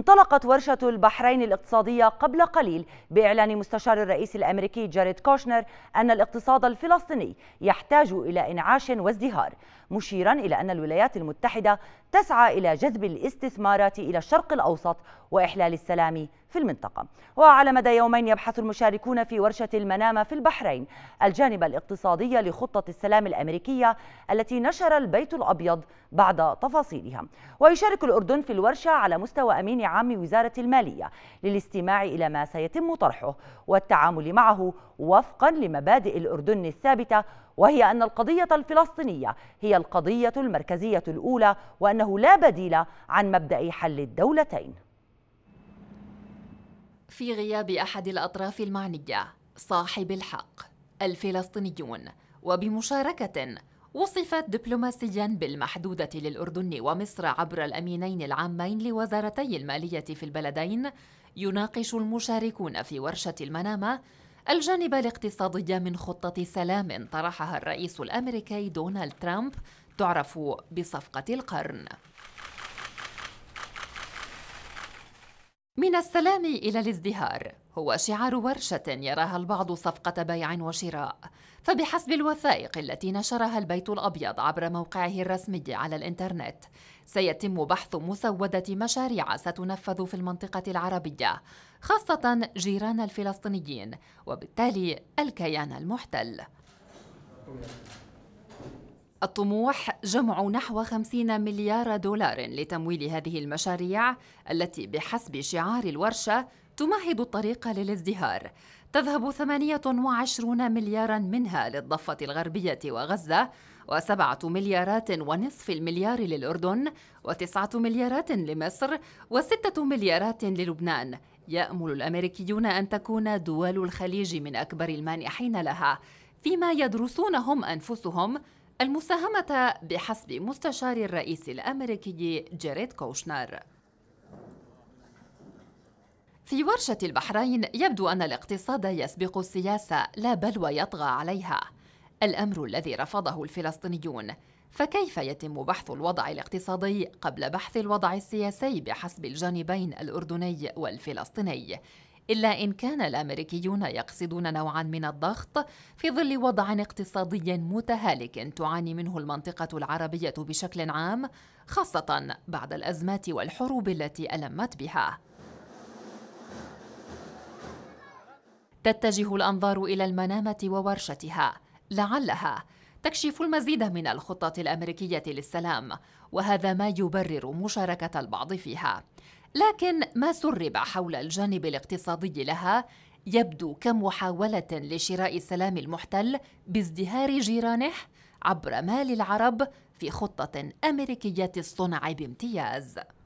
انطلقت ورشة البحرين الاقتصادية قبل قليل بإعلان مستشار الرئيس الأمريكي جاريد كوشنر أن الاقتصاد الفلسطيني يحتاج إلى إنعاش وازدهار مشيرا إلى أن الولايات المتحدة تسعى إلى جذب الاستثمارات إلى الشرق الأوسط وإحلال السلام في المنطقة وعلى مدى يومين يبحث المشاركون في ورشة المنامة في البحرين الجانب الاقتصادي لخطة السلام الأمريكية التي نشر البيت الأبيض بعد تفاصيلها ويشارك الأردن في الورشة على مستوى أمين عام وزارة المالية للاستماع إلى ما سيتم طرحه والتعامل معه وفقا لمبادئ الأردن الثابتة وهي أن القضية الفلسطينية هي القضية المركزية الأولى وأنه لا بديل عن مبدأ حل الدولتين في غياب أحد الأطراف المعنية صاحب الحق الفلسطينيون وبمشاركة وصفت دبلوماسيا بالمحدودة للأردن ومصر عبر الأمينين العامين لوزارتي المالية في البلدين يناقش المشاركون في ورشة المنامة الجانب الاقتصادي من خطة سلام طرحها الرئيس الأمريكي دونالد ترامب تعرف بصفقة القرن من السلام إلى الازدهار هو شعار ورشة يراها البعض صفقة بيع وشراء فبحسب الوثائق التي نشرها البيت الأبيض عبر موقعه الرسمي على الإنترنت سيتم بحث مسودة مشاريع ستنفذ في المنطقة العربية خاصة جيران الفلسطينيين وبالتالي الكيان المحتل الطموح جمع نحو 50 مليار دولار لتمويل هذه المشاريع التي بحسب شعار الورشة تمهد الطريق للازدهار تذهب 28 مليارا منها للضفة الغربية وغزة وسبعة مليارات ونصف المليار للأردن وتسعة مليارات لمصر وستة مليارات للبنان يأمل الأمريكيون أن تكون دول الخليج من أكبر المانحين لها فيما يدرسون هم أنفسهم المساهمة بحسب مستشار الرئيس الأمريكي جيريد كوشنر في ورشة البحرين يبدو أن الاقتصاد يسبق السياسة لا بل ويطغى عليها الأمر الذي رفضه الفلسطينيون فكيف يتم بحث الوضع الاقتصادي قبل بحث الوضع السياسي بحسب الجانبين الأردني والفلسطيني إلا إن كان الأمريكيون يقصدون نوعا من الضغط في ظل وضع اقتصادي متهالك تعاني منه المنطقة العربية بشكل عام خاصة بعد الأزمات والحروب التي ألمت بها. تتجه الأنظار إلى المنامة وورشتها لعلها تكشف المزيد من الخطط الأمريكية للسلام وهذا ما يبرر مشاركة البعض فيها لكن ما سرب حول الجانب الاقتصادي لها يبدو كمحاولة لشراء سلام المحتل بازدهار جيرانه عبر مال العرب في خطة أمريكية الصنع بامتياز